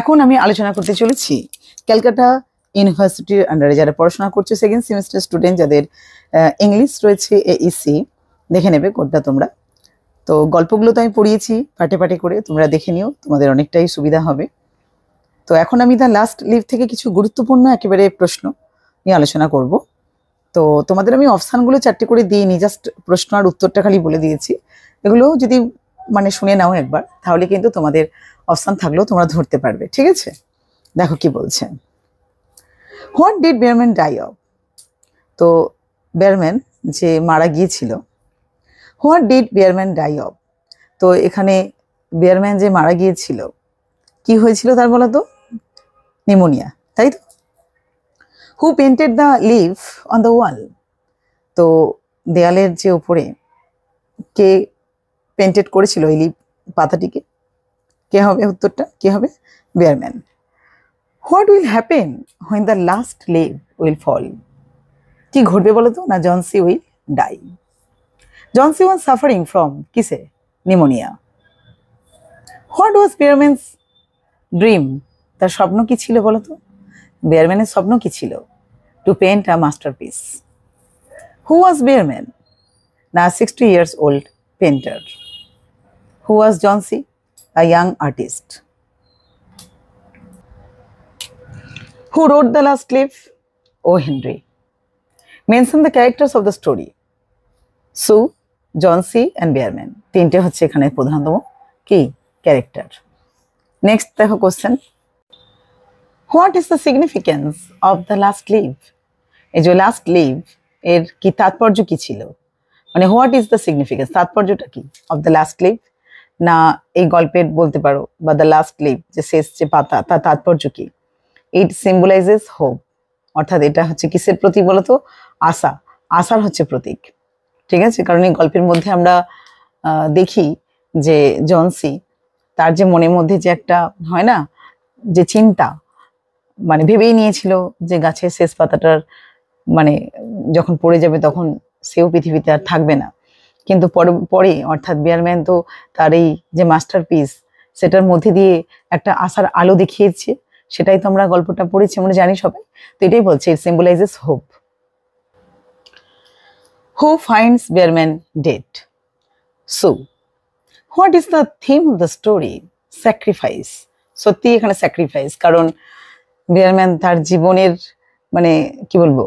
এখন আমি আলোচনা করতে চলেছি ক্যালকাটা ইউনিভার্সিটির আন্ডারে যারা পড়াশোনা করছে সেকেন্ড সেমিস্টার স্টুডেন্ট যাদের ইংলিশ রয়েছে এইসি e দেখে নেবে কোনটা তোমরা তো গল্পগুলো তো আমি পড়িয়েছি পাটে পাটে করে তোমরা দেখে নিও তোমাদের অনেকটাই সুবিধা হবে তো এখন আমি তার লাস্ট লিভ থেকে কিছু গুরুত্বপূর্ণ একেবারে প্রশ্ন নিয়ে আলোচনা করব তো তোমাদের আমি অপশানগুলো চারটে করে দিইনি জাস্ট প্রশ্ন আর উত্তরটা খালি বলে দিয়েছি এগুলো যদি মানে শুনে নাও একবার তাহলে কিন্তু তোমাদের অবস্থান থাকলেও তোমরা ধরতে পারবে ঠিক আছে দেখো কি বলছে what did Behrman die of তো বেয়ারম্যান যে মারা গিয়েছিল what did Behrman die of তো এখানে বেয়ারম্যান যে মারা গিয়েছিল কি হয়েছিল তার বলা তো নিমোনিয়া তাই তো who painted the leaf on the wall তো দেয়ালের যে ওপরে কে পেন্টেড করেছিল এই লিভ পাতাটিকে কে হবে উত্তরটা কে হবে Behrman what will happen when the last leaf will fall কি ঘটবে বলো তো না Johnsy will die Johnsy was suffering from কিসে pneumonia what was Behrman's dream তার স্বপ্ন কি ছিল বলো তো বেয়ারম্যানের স্বপ্ন কি ছিল to paint a piece who was Behrman না sixty years old painter who was Johnsy a young artist. Who wrote the last leaf. Oh, Henry. Mention the characters of the story. Sue, John C. and Bearman. Tinte hoche khane podhando ki character. Next the question. What is the significance of the last leaf? E jo last leaf er ki tatparjo ki chilo. Mane what is the significance tatparjo ta ki of the last leaf? না এই গল্পের বলতে পারো বা the last leave যে শেষ যে পাতা তার তাৎপর্য কি ইট সিম্বলাইজেস হোপ অর্থাৎ এটা হচ্ছে কিসের প্রতীক বলতো আশা আশার হচ্ছে প্রতীক ঠিক আছে কারণ এই গল্পের মধ্যে আমরা দেখি যে জনসি তার যে মনের মধ্যে যে একটা হয় না যে চিন্তা মানে ভেবেই নিয়েছিল যে গাছের শেষ পাতাটার মানে যখন পড়ে যাবে তখন সেও পৃথিবীতে আর থাকবে না কিন্তু পরে অর্থাৎ বিয়ারম্যান তো তার এই যে মাস্টারপিস সেটার মধ্যে দিয়ে একটা আশার আলো দেখিয়েছে সেটাই তো আমরা গল্পটা পড়েছি আমরা জানি সবাই তো এটাই বলছে it symbolises hope who finds Behrman dead so what is the theme of the story sacrifice সত্যি এখানে স্যাক্রিফাইস কারণ বিয়ারম্যান তার জীবনের মানে কি বলবো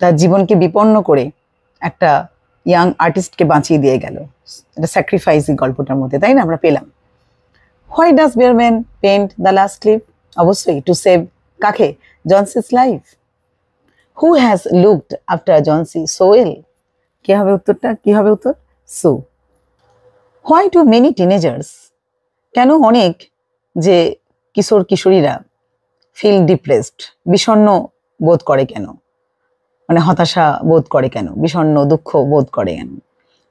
তার জীবনকে বিপন্ন করে একটা ইয়াং আর্টিস্টকে বাঁচিয়ে দিয়ে গেল এটা স্যাক্রিফাইস এই গল্পটার মধ্যে তাই না আমরা পেলাম why does Behrman paint the last leaf অবশ্যই টু সেভ কাকে Johnsy's life who has looked after Johnsy সোয়েল কি হবে উত্তরটা কি হবে উত্তর so why do many teenagers কেন অনেক যে কিশোর কিশোরীরা ফিল ডিপ্রেসড বিষণ্ন বোধ করে কেন মানে হতাশা বোধ করে কেন বিষণ্ন দুঃখ বোধ করে কেন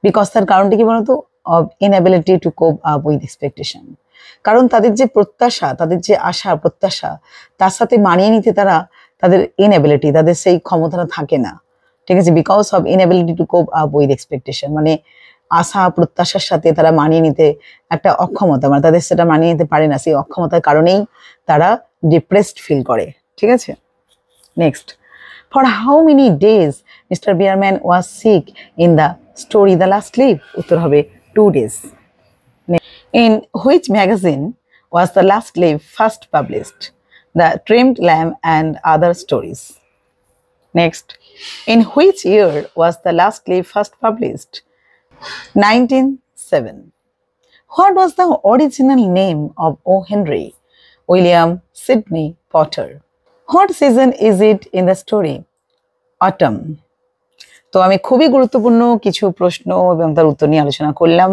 বিকজ তার কারণটা কি বলতো of inability to cope up with expectation কারণ তাদের যে প্রত্যাশা তাদের যে আশা প্রত্যাশা তার সাথে মানিয়ে নিতে তারা তাদের ইনএবিলিটি তাদের সেই ক্ষমতাটা থাকে না ঠিক আছে because of inability to cope up with expectation মানে আশা প্রত্যাশার সাথে তারা মানিয়ে নিতে একটা অক্ষমতা মানে তাদের সেটা মানিয়ে নিতে পারে না সেই অক্ষমতার কারণেই তারা ডিপ্রেসড ফিল করে ঠিক আছে next For how many days Mr. Bearman was sick in the story The Last Leaf? Uttar two days. In which magazine was The Last Leaf first published? The Trimmed Lamb and Other Stories. Next, in which year was The Last Leaf first published? 1907. What was the original name of O. Henry? William Sidney Potter. Hot season is it in the story autumn তো আমি খুবই গুরুত্বপূর্ণ কিছু প্রশ্ন এবং তার উত্তর নিয়ে আলোচনা করলাম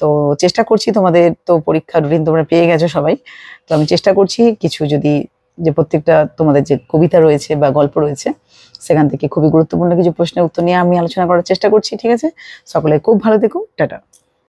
তো চেষ্টা করছি তোমাদের তো পরীক্ষার রুটিন তোমরা পেয়ে গেছো সবাই তো আমি চেষ্টা করছি কিছু যদি যে প্রত্যেকটা তোমাদের যে কবিতা রয়েছে বা গল্প রয়েছে সেখান থেকে খুবই গুরুত্বপূর্ণ কিছু প্রশ্নের উত্তর নিয়ে আমি আলোচনা করার চেষ্টা করছি ঠিক আছে সকলে খুব ভালো থেকো টাটা